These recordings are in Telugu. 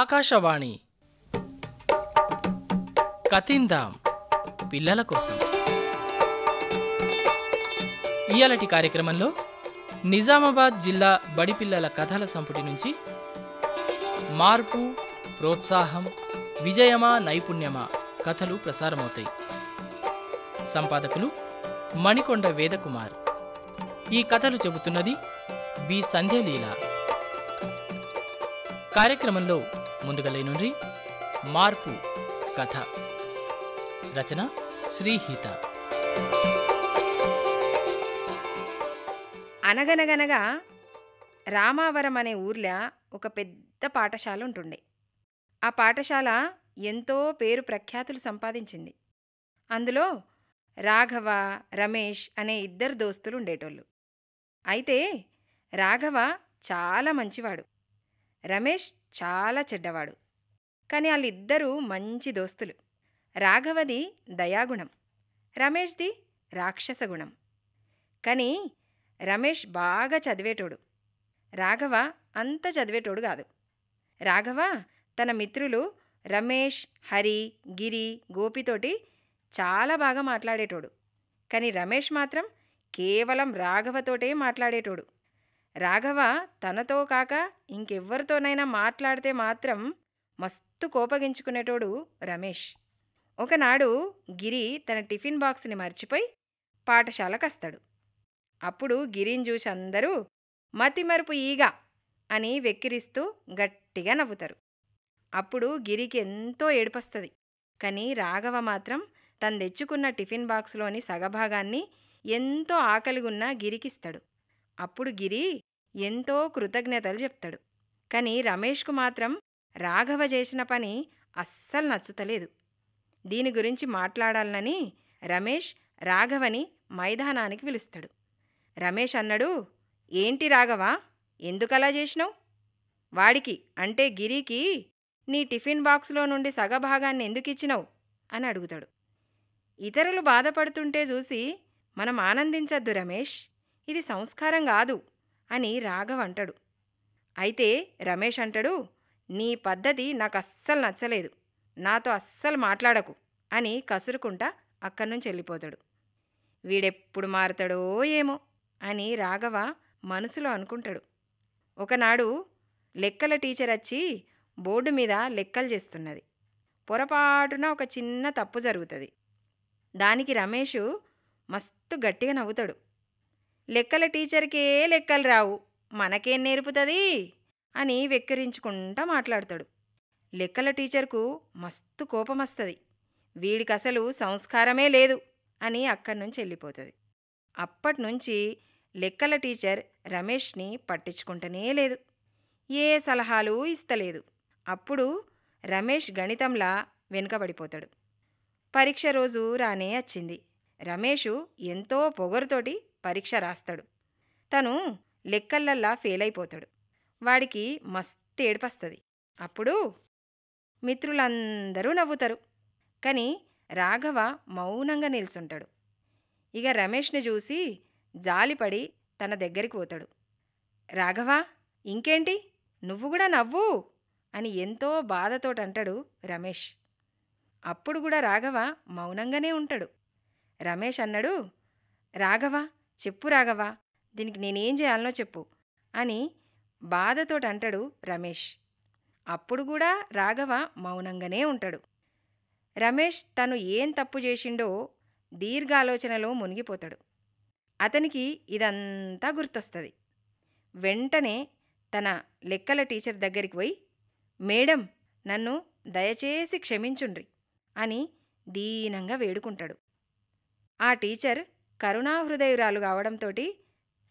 ఆకాశవాణి కథిందాం పిల్లల కోసం ఇయాలటి కార్యక్రమంలో నిజామాబాద్ జిల్లా బడి పిల్లల కథల సంపుటి నుంచి మార్పు ప్రోత్సాహం విజయమా నైపుణ్యమా కథలు ప్రసారమవుతాయి సంపాదకులు మణికొండ వేదకుమార్ ఈ కథలు చెబుతున్నది బి సంధ్యలీల కార్యక్రమంలో ಮುಂದುಗಲೈನುನ್ರಿ మార్పు కథ రచన శ్రీహిత అనగనగనగా రామావరం అనే ఊర్లో ఒక పెద్ద పాఠశాల ఉంటుండే ఆ పాఠశాల ఎంతో పేరు ప్రఖ్యాతులు సంపాదించింది అందులో రాఘవ రమేష్ అనే ఇద్దరు దోస్తులు ఉండేటోళ్ళు అయితే రాఘవ చాలా మంచివాడు రమేష్ చాలా చెడ్డవాడు కానీ వాళ్ళిద్దరూ మంచి దోస్తులు రాఘవది దయాగుణం రమేష్ది రాక్షసగుణం కానీ రమేష్ బాగా చదివేటోడు రాఘవ అంత చదివేటోడు కాదు రాఘవ తన మిత్రులు రమేష్ హరి గిరి గోపితోటి చాలా బాగా మాట్లాడేటోడు కానీ రమేష్ మాత్రం కేవలం రాఘవతోటే మాట్లాడేటోడు రాఘవ తనతో కాక ఇంకెవ్వరితోనైనా మాట్లాడితే మాత్రం మస్తు కోపగించుకునేటోడు రమేష్ ఒకనాడు గిరి తన టిఫిన్ బాక్స్ని మర్చిపోయి వస్తాడు అప్పుడు గిరిని చూసి అందరూ మతిమరుపు ఈగ అని వెక్కిరిస్తూ గట్టిగా నవ్వుతారు అప్పుడు గిరికి ఎంతో ఏడుపస్తుంది కానీ రాఘవ మాత్రం తను తెచ్చుకున్న టిఫిన్ బాక్స్లోని సగభాగాన్ని ఎంతో ఆకలిగున్న గిరికిస్తాడు అప్పుడు గిరి ఎంతో కృతజ్ఞతలు చెప్తాడు కాని రమేష్కు మాత్రం రాఘవ చేసిన పని అస్సలు నచ్చుతలేదు దీని గురించి మాట్లాడాలని రమేష్ రాఘవని మైదానానికి పిలుస్తాడు రమేష్ అన్నాడు ఏంటి రాఘవ ఎందుకలా చేసినావు వాడికి అంటే గిరికి నీ టిఫిన్ బాక్స్లో నుండి సగభాగాన్ని ఎందుకు ఇచ్చినావు అని అడుగుతాడు ఇతరులు బాధపడుతుంటే చూసి మనం ఆనందించద్దు రమేష్ ఇది సంస్కారం కాదు అని రాఘవ్ అంటాడు అయితే రమేష్ అంటాడు నీ పద్ధతి నాకు అస్సలు నచ్చలేదు నాతో అస్సలు మాట్లాడకు అని కసురుకుంటా అక్కడి నుంచి వెళ్ళిపోతాడు వీడెప్పుడు మారతాడో ఏమో అని రాఘవ మనసులో అనుకుంటాడు ఒకనాడు లెక్కల టీచర్ వచ్చి బోర్డు మీద లెక్కలు చేస్తున్నది పొరపాటున ఒక చిన్న తప్పు జరుగుతుంది దానికి రమేష్ మస్తు గట్టిగా నవ్వుతాడు లెక్కల టీచర్కే లెక్కలు రావు మనకేం నేర్పుతుంది అని వెక్కిరించుకుంటా మాట్లాడతాడు లెక్కల టీచర్కు మస్తు కోపం వస్తుంది వీడికి అసలు సంస్కారమే లేదు అని అక్కడి నుంచి వెళ్ళిపోతుంది అప్పట్నుంచి లెక్కల టీచర్ రమేష్ని పట్టించుకుంటనే లేదు ఏ సలహాలు ఇస్తలేదు అప్పుడు రమేష్ గణితంలా వెనుకబడిపోతాడు పరీక్ష రోజు రానే వచ్చింది రమేషు ఎంతో పొగరుతోటి పరీక్ష రాస్తాడు తను లెక్కలల్లా ఫెయిల్ అయిపోతాడు వాడికి మస్తు ఏడిపస్తుంది అప్పుడు మిత్రులందరూ నవ్వుతారు కానీ రాఘవ మౌనంగా నిల్చుంటాడు ఇక రమేష్ని చూసి జాలిపడి తన దగ్గరికి పోతాడు రాఘవ ఇంకేంటి నువ్వు కూడా నవ్వు అని ఎంతో బాధతోటంటాడు రమేష్ అప్పుడు కూడా రాఘవ మౌనంగానే ఉంటాడు రమేష్ అన్నాడు రాఘవ చెప్పు రాఘవ దీనికి నేనేం చేయాలనో చెప్పు అని బాధతోటంటాడు రమేష్ అప్పుడు కూడా రాఘవ మౌనంగానే ఉంటాడు రమేష్ తను ఏం తప్పు చేసిండో దీర్ఘాలోచనలో మునిగిపోతాడు అతనికి ఇదంతా గుర్తొస్తుంది వెంటనే తన లెక్కల టీచర్ దగ్గరికి పోయి మేడం నన్ను దయచేసి క్షమించుండ్రి అని దీనంగా వేడుకుంటాడు ఆ టీచర్ కరుణాహృదయురాలు కావడంతో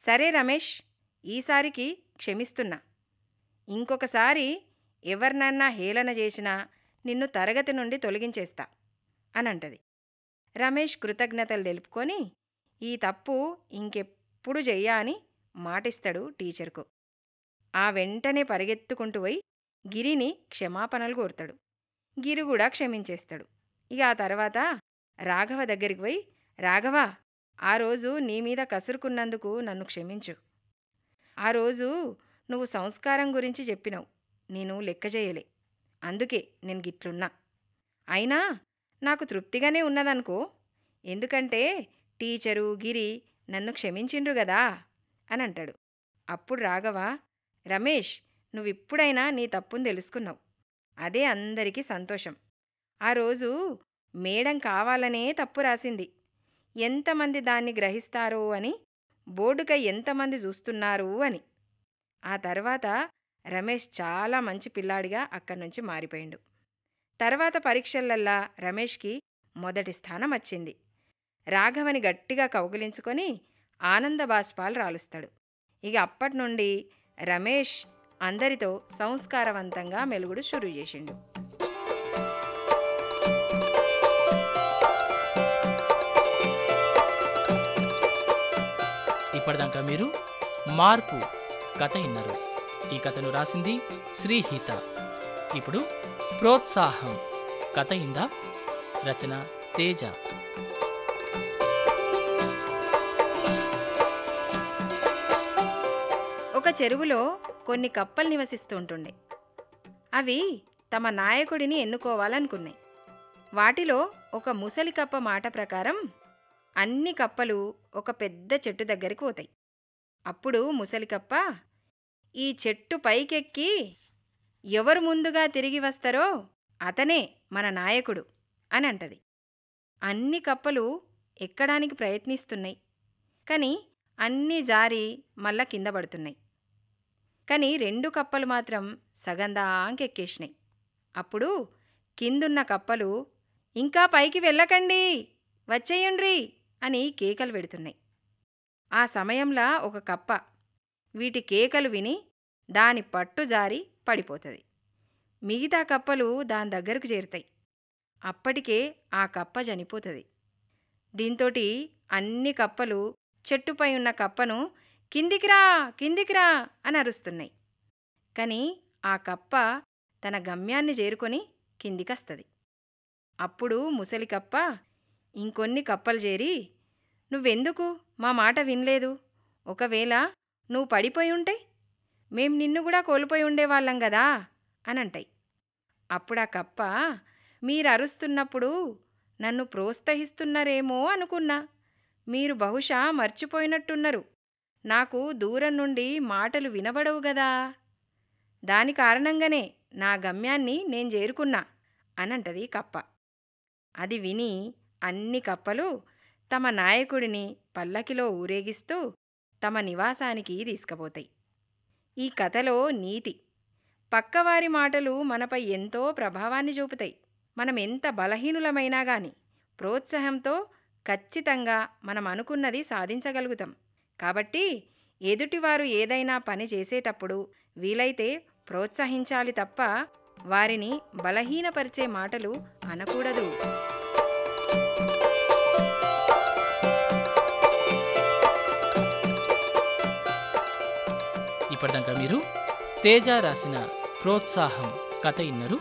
సరే రమేష్ ఈసారికి క్షమిస్తున్నా ఇంకొకసారి ఎవరినన్నా హేళన చేసినా నిన్ను తరగతి నుండి తొలగించేస్తా అనంటది రమేష్ కృతజ్ఞతలు తెలుపుకొని ఈ తప్పు ఇంకెప్పుడు చెయ్యా అని మాటిస్తాడు టీచర్కు ఆ వెంటనే పరిగెత్తుకుంటూ పోయి గిరిని క్షమాపణలు కోరుతాడు గిరి కూడా క్షమించేస్తాడు ఇక ఆ తర్వాత రాఘవ దగ్గరికి పోయి రాఘవ ఆ రోజు నీ మీద కసురుకున్నందుకు నన్ను క్షమించు ఆ రోజు నువ్వు సంస్కారం గురించి చెప్పినావు నేను లెక్క చేయలే అందుకే నేను గిట్లున్నా అయినా నాకు తృప్తిగానే ఉన్నదనుకో ఎందుకంటే టీచరు గిరి నన్ను క్షమించిండ్రు గదా అని అంటాడు అప్పుడు రాఘవ రమేష్ నువ్విప్పుడైనా నీ తప్పును తెలుసుకున్నావు అదే అందరికీ సంతోషం ఆ రోజు మేడం కావాలనే తప్పు రాసింది ఎంతమంది దాన్ని గ్రహిస్తారు అని బోర్డుకై ఎంతమంది చూస్తున్నారు అని ఆ తర్వాత రమేష్ చాలా మంచి పిల్లాడిగా అక్కడి నుంచి మారిపోయిండు తర్వాత పరీక్షలల్లా రమేష్కి మొదటి స్థానం వచ్చింది రాఘవని గట్టిగా కౌగిలించుకొని ఆనంద బాష్పాలు రాలుస్తాడు ఇక అప్పటి నుండి రమేష్ అందరితో సంస్కారవంతంగా మెలుగుడు షురూ చేసిండు ఇప్పటిదాకా మీరు మార్పు కథ విన్నారు ఈ కథను రాసింది శ్రీహీత ఇప్పుడు ప్రోత్సాహం కథ ఇందా రచన తేజ ఒక చెరువులో కొన్ని కప్పలు నివసిస్తుంటుండే అవి తమ నాయకుడిని ఎన్నుకోవాలనుకున్నాయి వాటిలో ఒక ముసలి కప్ప మాట ప్రకారం అన్ని కప్పలు ఒక పెద్ద చెట్టు దగ్గరికి పోతాయి అప్పుడు ముసలికప్ప ఈ చెట్టు పైకెక్కి ఎవరు ముందుగా తిరిగి వస్తారో అతనే మన నాయకుడు అని అంటది అన్ని కప్పలు ఎక్కడానికి ప్రయత్నిస్తున్నాయి కానీ అన్నీ జారి మళ్ళా కింద పడుతున్నాయి కానీ రెండు కప్పలు మాత్రం సగందాంకెక్కేసినాయి అప్పుడు కిందున్న కప్పలు ఇంకా పైకి వెళ్ళకండి వచ్చేయండ్రి అని కేకలు పెడుతున్నాయి ఆ సమయంలా ఒక కప్ప వీటి కేకలు విని దాని పట్టు జారి పడిపోతుంది మిగతా కప్పలు దాని దగ్గరకు చేరుతాయి అప్పటికే ఆ కప్ప చనిపోతుంది దీంతో అన్ని కప్పలు చెట్టుపై ఉన్న కప్పను కిందికిరా కిందికిరా అని అరుస్తున్నాయి కానీ ఆ కప్ప తన గమ్యాన్ని చేరుకొని కిందికస్తుంది అప్పుడు ముసలి కప్ప ఇంకొన్ని కప్పలు చేరి నువ్వెందుకు మా మాట వినలేదు ఒకవేళ నువ్వు పడిపోయి ఉంటే మేం నిన్ను కూడా కోల్పోయి ఉండేవాళ్ళం కదా అని అంటాయి అప్పుడా కప్ప మీరు అరుస్తున్నప్పుడు నన్ను ప్రోత్సహిస్తున్నారేమో అనుకున్నా మీరు బహుశా మర్చిపోయినట్టున్నారు నాకు దూరం నుండి మాటలు వినబడవు గదా దాని కారణంగానే నా గమ్యాన్ని నేను చేరుకున్నా అనంటది కప్ప అది విని అన్ని కప్పలు తమ నాయకుడిని పల్లకిలో ఊరేగిస్తూ తమ నివాసానికి తీసుకుపోతాయి ఈ కథలో నీతి పక్కవారి మాటలు మనపై ఎంతో ప్రభావాన్ని చూపుతాయి మనం ఎంత బలహీనులమైనా గాని ప్రోత్సాహంతో ఖచ్చితంగా మనం అనుకున్నది సాధించగలుగుతాం కాబట్టి ఎదుటివారు ఏదైనా పని చేసేటప్పుడు వీలైతే ప్రోత్సహించాలి తప్ప వారిని బలహీనపరిచే మాటలు అనకూడదు వినపడ్డాక మీరు తేజ రాసిన ప్రోత్సాహం కథ ఇన్నరు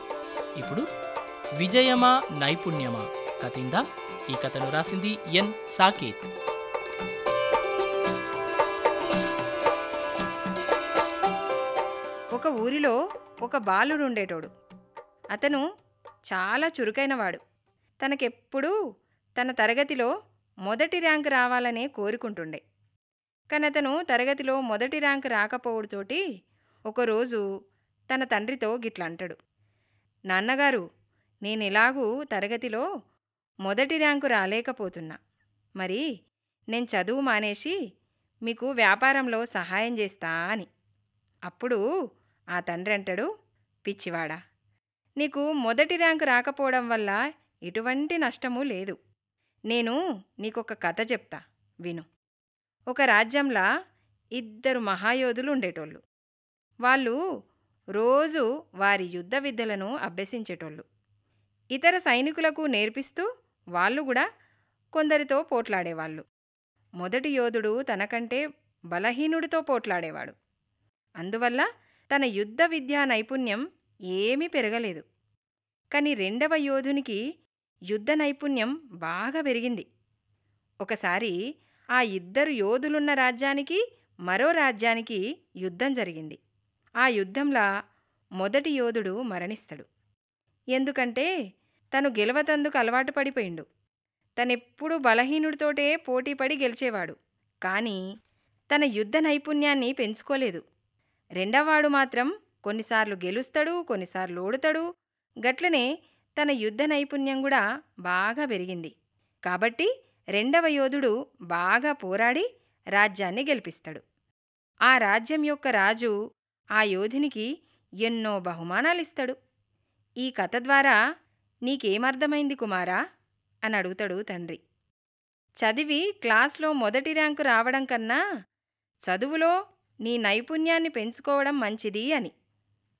ఇప్పుడు విజయమా నైపుణ్యమా కథ ఇందా ఈ కథను రాసింది ఎన్ సాకేత్ ఒక ఊరిలో ఒక బాలుడు ఉండేటోడు అతను చాలా చురుకైనవాడు తనకెప్పుడూ తన తరగతిలో మొదటి ర్యాంక్ రావాలనే కోరుకుంటుండే కానీ అతను తరగతిలో మొదటి ర్యాంక్ రాకపోవడతోటి ఒకరోజు తన తండ్రితో గిట్లా అంటాడు నాన్నగారు నేను ఇలాగూ తరగతిలో మొదటి ర్యాంకు రాలేకపోతున్నా మరి నేను చదువు మానేసి మీకు వ్యాపారంలో సహాయం చేస్తా అని అప్పుడు ఆ తండ్రి అంటాడు పిచ్చివాడా నీకు మొదటి ర్యాంకు రాకపోవడం వల్ల ఎటువంటి నష్టము లేదు నేను నీకొక కథ చెప్తా విను ఒక రాజ్యంలా ఇద్దరు మహాయోధులు ఉండేటోళ్ళు వాళ్ళు రోజు వారి యుద్ధ విద్యలను అభ్యసించేటోళ్ళు ఇతర సైనికులకు నేర్పిస్తూ వాళ్ళు కూడా కొందరితో పోట్లాడేవాళ్ళు మొదటి యోధుడు తనకంటే బలహీనుడితో పోట్లాడేవాడు అందువల్ల తన యుద్ధ విద్యా నైపుణ్యం ఏమీ పెరగలేదు కానీ రెండవ యోధునికి యుద్ధ నైపుణ్యం బాగా పెరిగింది ఒకసారి ఆ ఇద్దరు యోధులున్న రాజ్యానికి మరో రాజ్యానికి యుద్ధం జరిగింది ఆ యుద్ధంలా మొదటి యోధుడు మరణిస్తాడు ఎందుకంటే తను గెలవతందుకు అలవాటు పడిపోయిండు తనెప్పుడు బలహీనుడితోటే పోటీపడి గెలిచేవాడు కానీ తన యుద్ధ నైపుణ్యాన్ని పెంచుకోలేదు రెండవవాడు మాత్రం కొన్నిసార్లు గెలుస్తాడు కొన్నిసార్లు ఓడుతాడు గట్లనే తన యుద్ధ నైపుణ్యం కూడా బాగా పెరిగింది కాబట్టి రెండవ యోధుడు బాగా పోరాడి రాజ్యాన్ని గెలిపిస్తాడు ఆ రాజ్యం యొక్క రాజు ఆ యోధినికి ఎన్నో బహుమానాలిస్తాడు ఈ కథ ద్వారా నీకేమర్థమైంది కుమారా అని అడుగుతాడు తండ్రి చదివి క్లాస్లో మొదటి ర్యాంకు రావడం కన్నా చదువులో నీ నైపుణ్యాన్ని పెంచుకోవడం మంచిది అని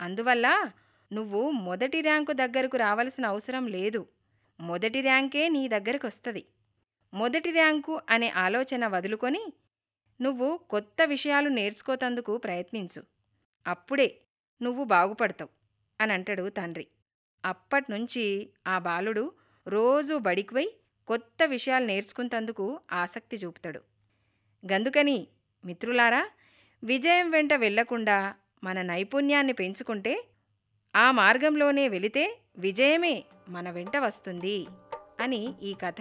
అందువల్ల నువ్వు మొదటి ర్యాంకు దగ్గరకు రావలసిన అవసరం లేదు మొదటి ర్యాంకే నీ దగ్గరకు వస్తుంది మొదటి ర్యాంకు అనే ఆలోచన వదులుకొని నువ్వు కొత్త విషయాలు నేర్చుకోతందుకు ప్రయత్నించు అప్పుడే నువ్వు బాగుపడతావు అని అంటాడు తండ్రి అప్పట్నుంచి ఆ బాలుడు రోజూ బడికివై కొత్త విషయాలు నేర్చుకుంటందుకు ఆసక్తి చూపుతాడు గందుకని మిత్రులారా విజయం వెంట వెళ్లకుండా మన నైపుణ్యాన్ని పెంచుకుంటే ఆ మార్గంలోనే వెళితే విజయమే మన వెంట వస్తుంది అని ఈ కథ